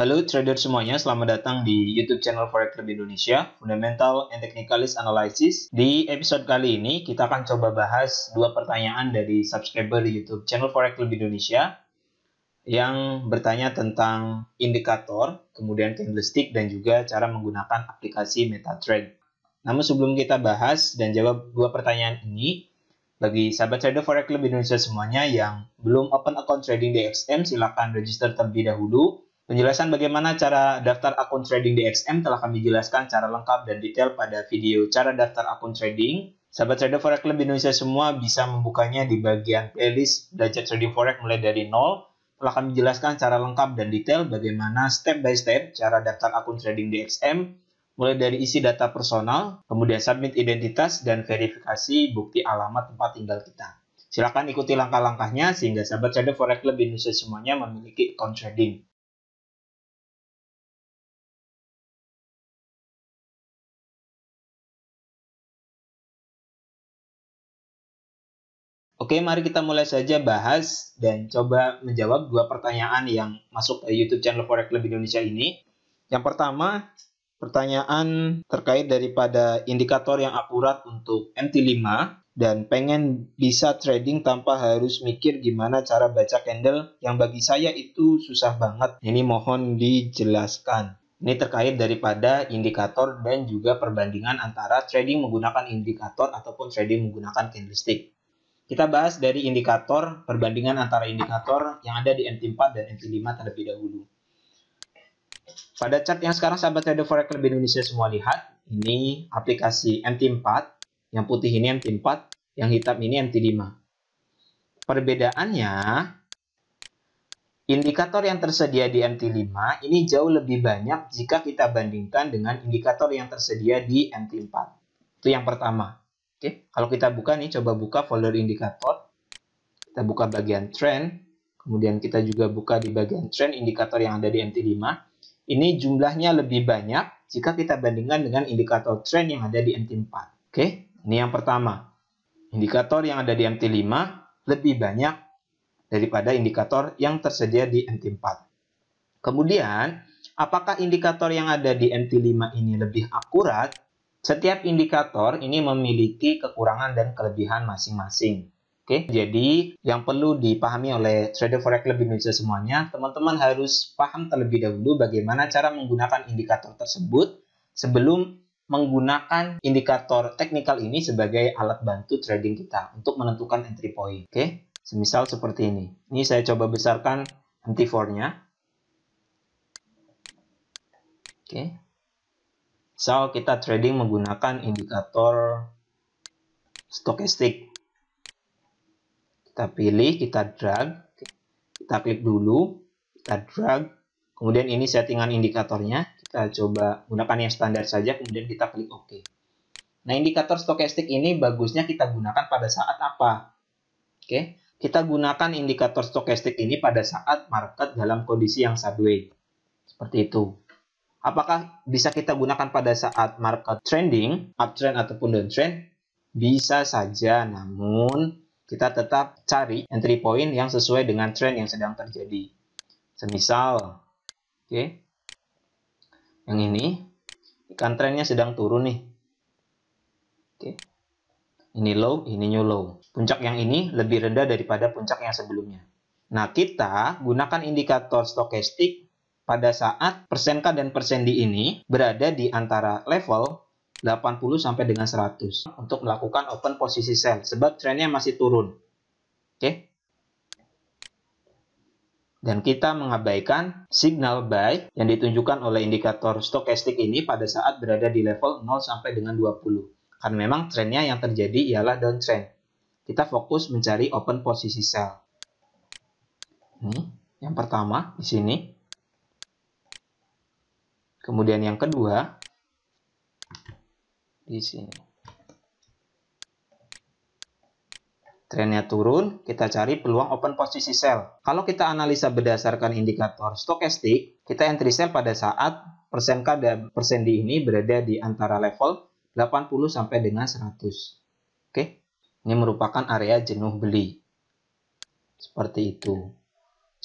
Halo trader semuanya, selamat datang di YouTube channel Forex Club Indonesia, Fundamental and Technicalist Analysis. Di episode kali ini, kita akan coba bahas dua pertanyaan dari subscriber di YouTube channel Forex Club Indonesia yang bertanya tentang indikator, kemudian candlestick, dan juga cara menggunakan aplikasi MetaTrader. Namun sebelum kita bahas dan jawab dua pertanyaan ini, bagi sahabat trader Forex Club Indonesia semuanya yang belum open account trading di XM, silakan register terlebih dahulu Penjelasan bagaimana cara daftar akun trading di XM telah kami jelaskan secara lengkap dan detail pada video cara daftar akun trading. Sahabat trader Forex lebih Indonesia semua bisa membukanya di bagian playlist belajar trading forex mulai dari nol. Telah kami jelaskan secara lengkap dan detail bagaimana step by step cara daftar akun trading di XM, mulai dari isi data personal, kemudian submit identitas dan verifikasi bukti alamat tempat tinggal kita. Silakan ikuti langkah-langkahnya sehingga sahabat trader Forex lebih Indonesia semuanya memiliki account trading. Oke, mari kita mulai saja bahas dan coba menjawab dua pertanyaan yang masuk ke YouTube channel Forex Club Indonesia ini. Yang pertama, pertanyaan terkait daripada indikator yang akurat untuk MT5 dan pengen bisa trading tanpa harus mikir gimana cara baca candle yang bagi saya itu susah banget. Ini mohon dijelaskan. Ini terkait daripada indikator dan juga perbandingan antara trading menggunakan indikator ataupun trading menggunakan candlestick. Kita bahas dari indikator, perbandingan antara indikator yang ada di MT4 dan MT5 terlebih dahulu. Pada chart yang sekarang sahabat trader forex lebih Indonesia semua lihat, ini aplikasi MT4, yang putih ini MT4, yang hitam ini MT5. Perbedaannya, indikator yang tersedia di MT5 ini jauh lebih banyak jika kita bandingkan dengan indikator yang tersedia di MT4. Itu yang pertama. Oke, kalau kita buka nih, coba buka folder indikator. Kita buka bagian trend. Kemudian kita juga buka di bagian trend indikator yang ada di MT5. Ini jumlahnya lebih banyak jika kita bandingkan dengan indikator trend yang ada di MT4. Oke, ini yang pertama. Indikator yang ada di MT5 lebih banyak daripada indikator yang tersedia di MT4. Kemudian, apakah indikator yang ada di MT5 ini lebih akurat setiap indikator ini memiliki kekurangan dan kelebihan masing-masing. Oke, jadi yang perlu dipahami oleh Trader Forex lebih Indonesia semuanya, teman-teman harus paham terlebih dahulu bagaimana cara menggunakan indikator tersebut sebelum menggunakan indikator teknikal ini sebagai alat bantu trading kita untuk menentukan entry point. Oke, semisal seperti ini. Ini saya coba besarkan anti nya Oke, Misal kita trading menggunakan indikator stokastik. Kita pilih, kita drag, kita klik dulu, kita drag, kemudian ini settingan indikatornya, kita coba gunakan yang standar saja, kemudian kita klik OK. Nah, indikator stokastik ini bagusnya kita gunakan pada saat apa? Oke, kita gunakan indikator stokastik ini pada saat market dalam kondisi yang sideways. Seperti itu. Apakah bisa kita gunakan pada saat market trending, uptrend ataupun downtrend? Bisa saja, namun kita tetap cari entry point yang sesuai dengan trend yang sedang terjadi. Semisal, oke, okay, yang ini, ikan trennya sedang turun nih. Oke, okay. ini low, ini new low. Puncak yang ini lebih rendah daripada puncak yang sebelumnya. Nah, kita gunakan indikator stokastik pada saat persen K dan persen D ini berada di antara level 80 sampai dengan 100 untuk melakukan open posisi sell sebab trennya masih turun. Oke. Okay? Dan kita mengabaikan signal buy yang ditunjukkan oleh indikator stokastik ini pada saat berada di level 0 sampai dengan 20. Karena memang trennya yang terjadi ialah downtrend. Kita fokus mencari open posisi sell. Ini yang pertama di sini Kemudian yang kedua, di sini. Trennya turun, kita cari peluang open posisi sell. Kalau kita analisa berdasarkan indikator stokastik, kita entry sell pada saat persen K dan persen D ini berada di antara level 80 sampai dengan 100. Oke, ini merupakan area jenuh beli. Seperti itu.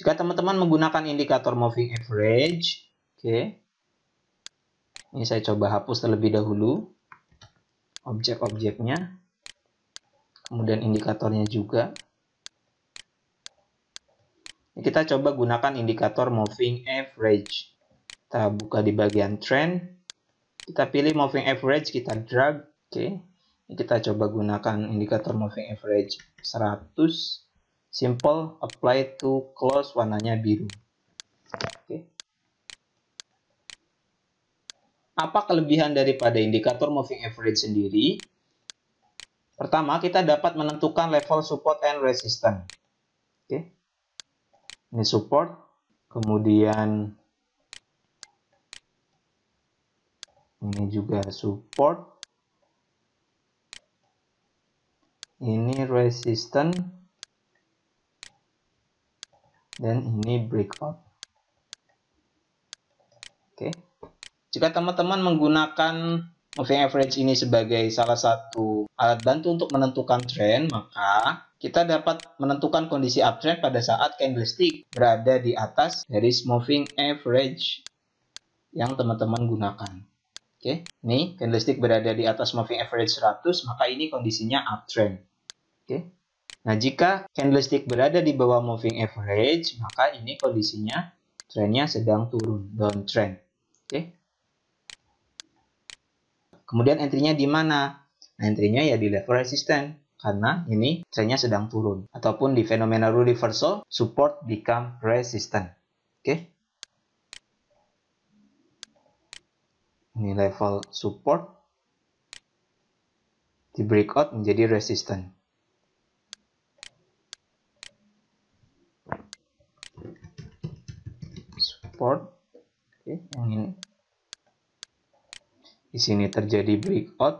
Jika teman-teman menggunakan indikator moving average, oke, ini saya coba hapus terlebih dahulu objek-objeknya. Kemudian indikatornya juga. Kita coba gunakan indikator moving average. Kita buka di bagian trend. Kita pilih moving average, kita drag. Oke. Okay. Kita coba gunakan indikator moving average 100. Simple, apply to close, warnanya biru. Apa kelebihan daripada indikator moving average sendiri? Pertama, kita dapat menentukan level support and resistance. Oke. Ini support, kemudian ini juga support. Ini resistance dan ini breakout. Jika teman-teman menggunakan moving average ini sebagai salah satu alat bantu untuk menentukan tren, maka kita dapat menentukan kondisi uptrend pada saat candlestick berada di atas dari moving average yang teman-teman gunakan. Oke, ini candlestick berada di atas moving average 100, maka ini kondisinya uptrend. Oke. Nah, jika candlestick berada di bawah moving average, maka ini kondisinya trennya sedang turun, downtrend. Oke. Kemudian entry-nya di mana? Nah, entry-nya ya di level resistance karena ini trennya sedang turun ataupun di fenomena rule reversal support become resistant. Oke. Okay? Ini level support di breakout menjadi resistant. Support Oke, okay, yang ini di sini terjadi breakout.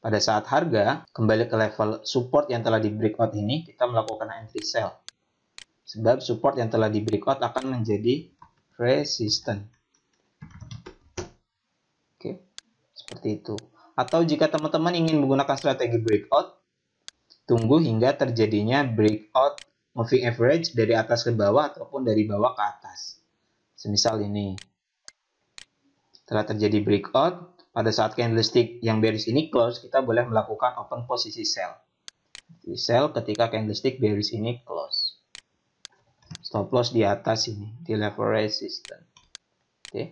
Pada saat harga kembali ke level support yang telah di breakout ini, kita melakukan entry sell. Sebab support yang telah di breakout akan menjadi resistant Oke, seperti itu. Atau jika teman-teman ingin menggunakan strategi breakout, tunggu hingga terjadinya breakout moving average dari atas ke bawah ataupun dari bawah ke atas. Semisal ini. Setelah terjadi breakout, pada saat candlestick yang bearish ini close, kita boleh melakukan open posisi sell. Di sell ketika candlestick bearish ini close. Stop loss di atas ini, di level resistance. Oke. Okay.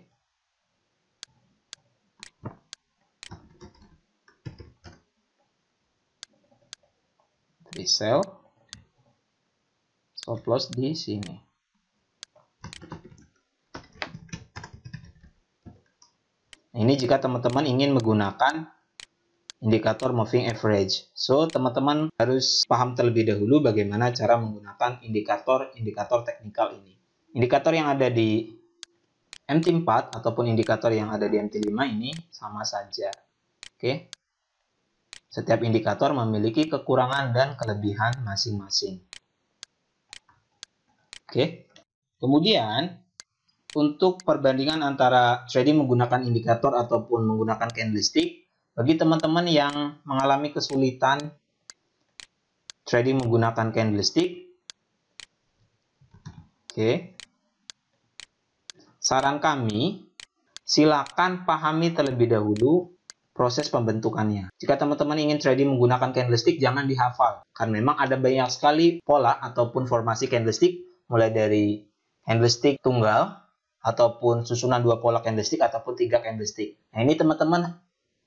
Resell, sell. Stop loss di sini. Ini jika teman-teman ingin menggunakan indikator moving average. So, teman-teman harus paham terlebih dahulu bagaimana cara menggunakan indikator-indikator teknikal ini. Indikator yang ada di MT4 ataupun indikator yang ada di MT5 ini sama saja. Oke. Setiap indikator memiliki kekurangan dan kelebihan masing-masing. Oke. Kemudian, untuk perbandingan antara trading menggunakan indikator ataupun menggunakan candlestick bagi teman-teman yang mengalami kesulitan trading menggunakan candlestick oke saran kami silakan pahami terlebih dahulu proses pembentukannya. Jika teman-teman ingin trading menggunakan candlestick, jangan dihafal. Karena memang ada banyak sekali pola ataupun formasi candlestick, mulai dari candlestick tunggal, ataupun susunan dua pola candlestick ataupun tiga candlestick. Nah, ini teman-teman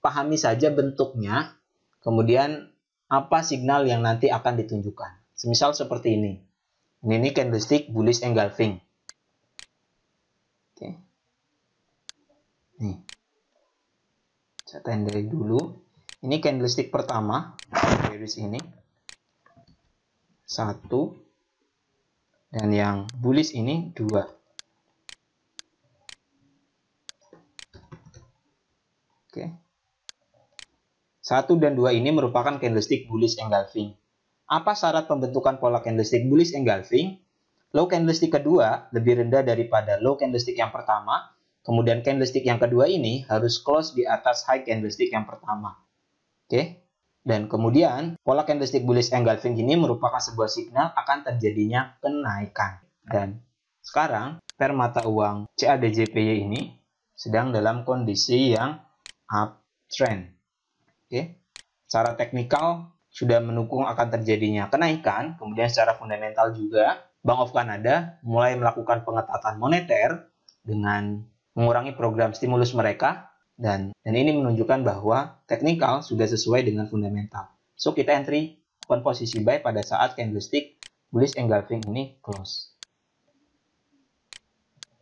pahami saja bentuknya, kemudian apa signal yang nanti akan ditunjukkan. Semisal seperti ini. Ini, ini candlestick bullish engulfing. Oke. Nih. Saya tender dulu. Ini candlestick pertama, bearish ini. Satu. Dan yang bullish ini dua. Oke. satu dan dua ini merupakan candlestick bullish engulfing. Apa syarat pembentukan pola candlestick bullish engulfing? Low candlestick kedua lebih rendah daripada low candlestick yang pertama, kemudian candlestick yang kedua ini harus close di atas high candlestick yang pertama. Oke. Dan kemudian, pola candlestick bullish engulfing ini merupakan sebuah signal akan terjadinya kenaikan. Dan sekarang, per mata uang CADJPY ini sedang dalam kondisi yang uptrend. Oke. Okay. Secara teknikal sudah mendukung akan terjadinya kenaikan, kemudian secara fundamental juga Bank of Canada mulai melakukan pengetatan moneter dengan mengurangi program stimulus mereka dan dan ini menunjukkan bahwa teknikal sudah sesuai dengan fundamental. So kita entry open posisi buy pada saat candlestick bullish engulfing ini close.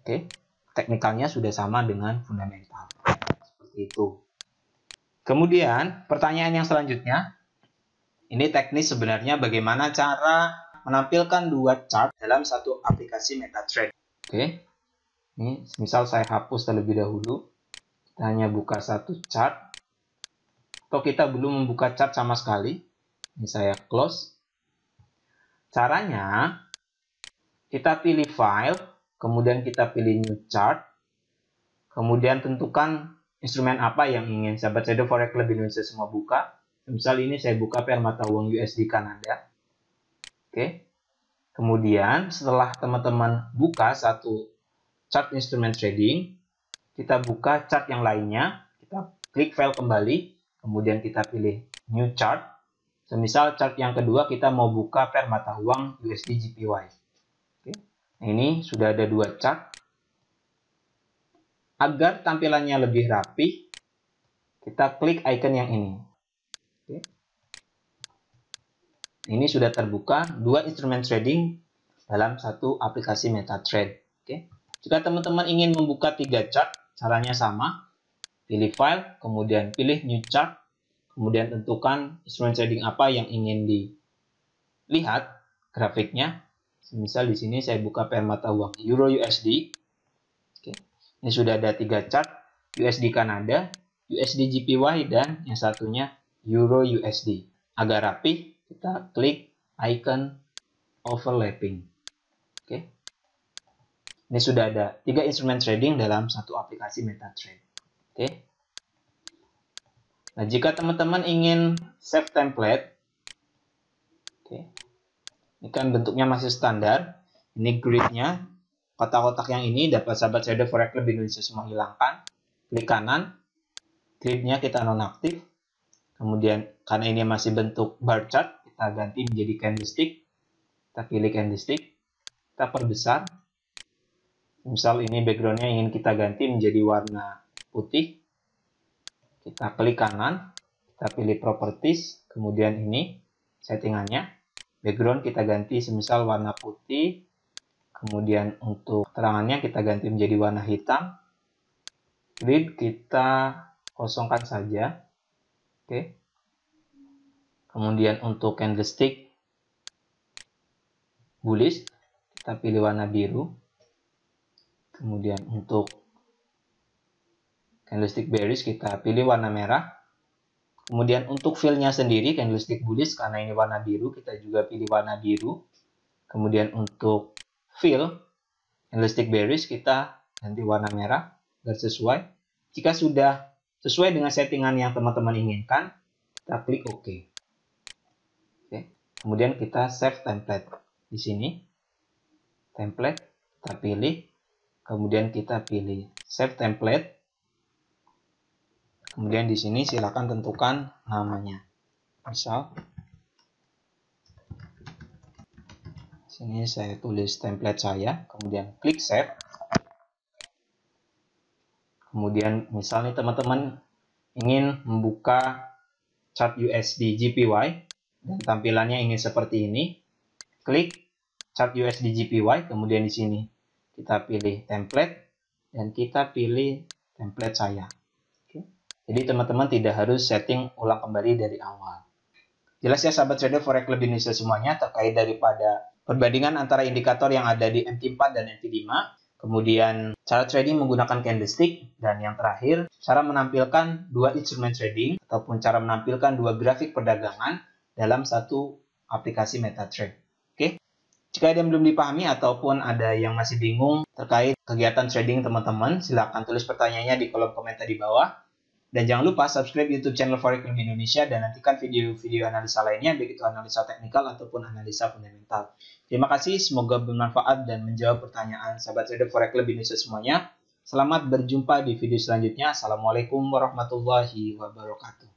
Oke, okay. teknikalnya sudah sama dengan fundamental itu. Kemudian pertanyaan yang selanjutnya, ini teknis sebenarnya bagaimana cara menampilkan dua chart dalam satu aplikasi MetaTrader. Oke, ini misal saya hapus terlebih dahulu, kita hanya buka satu chart, atau kita belum membuka chart sama sekali. Ini saya close. Caranya, kita pilih file, kemudian kita pilih new chart, kemudian tentukan instrumen apa yang ingin sahabat Shadow Forex lebih Indonesia semua buka. Misal ini saya buka pair mata uang USD Kanada. Oke. Kemudian setelah teman-teman buka satu chart instrumen trading, kita buka chart yang lainnya, kita klik file kembali, kemudian kita pilih new chart. Semisal chart yang kedua kita mau buka pair mata uang USD GPY. Oke. Nah, ini sudah ada dua chart. Agar tampilannya lebih rapi, kita klik icon yang ini. Oke. Ini sudah terbuka dua instrumen trading dalam satu aplikasi MetaTrade. Oke. Jika teman-teman ingin membuka tiga chart, caranya sama. Pilih file, kemudian pilih new chart, kemudian tentukan instrumen trading apa yang ingin dilihat grafiknya. Misal di sini saya buka per mata uang Euro USD. Ini sudah ada tiga chart, USD Kanada, USD GPY, dan yang satunya Euro USD. Agar rapi, kita klik icon overlapping. Oke. Ini sudah ada tiga instrumen trading dalam satu aplikasi MetaTrader. Oke. Nah, jika teman-teman ingin save template, oke. Ini kan bentuknya masih standar. Ini gridnya Kotak-kotak yang ini dapat sahabat shadow forever di Indonesia semua hilangkan. Klik kanan, tripnya kita nonaktif. Kemudian karena ini masih bentuk bar chart, kita ganti menjadi candlestick. Kita pilih candlestick, kita perbesar. Misal ini backgroundnya ingin kita ganti menjadi warna putih. Kita klik kanan, kita pilih properties, kemudian ini settingannya. Background kita ganti semisal warna putih, Kemudian untuk terangannya kita ganti menjadi warna hitam. Grid kita kosongkan saja. Oke. Kemudian untuk candlestick bullish kita pilih warna biru. Kemudian untuk candlestick bearish kita pilih warna merah. Kemudian untuk fillnya sendiri candlestick bullish karena ini warna biru kita juga pilih warna biru. Kemudian untuk fill elastic berries kita ganti warna merah agar sesuai. Jika sudah sesuai dengan settingan yang teman-teman inginkan, kita klik OK. Oke. Kemudian kita save template di sini. Template kita pilih, kemudian kita pilih save template. Kemudian di sini silakan tentukan namanya. Misal Sini saya tulis template saya, kemudian klik save. Kemudian misalnya teman-teman ingin membuka chart USD GPY dan tampilannya ingin seperti ini. Klik chart USD GPY, kemudian di sini kita pilih template dan kita pilih template saya. Jadi teman-teman tidak harus setting ulang kembali dari awal. Jelas ya sahabat trader forex lebih Indonesia semuanya terkait daripada perbandingan antara indikator yang ada di MT4 dan MT5, kemudian cara trading menggunakan candlestick, dan yang terakhir, cara menampilkan dua instrumen trading ataupun cara menampilkan dua grafik perdagangan dalam satu aplikasi MetaTrade. Oke, jika ada yang belum dipahami ataupun ada yang masih bingung terkait kegiatan trading teman-teman, silakan tulis pertanyaannya di kolom komentar di bawah. Dan jangan lupa subscribe YouTube channel Forex Indonesia dan nantikan video-video analisa lainnya, begitu analisa teknikal ataupun analisa fundamental. Terima kasih, semoga bermanfaat dan menjawab pertanyaan sahabat trader Forex lebih Indonesia semuanya. Selamat berjumpa di video selanjutnya. Assalamualaikum warahmatullahi wabarakatuh.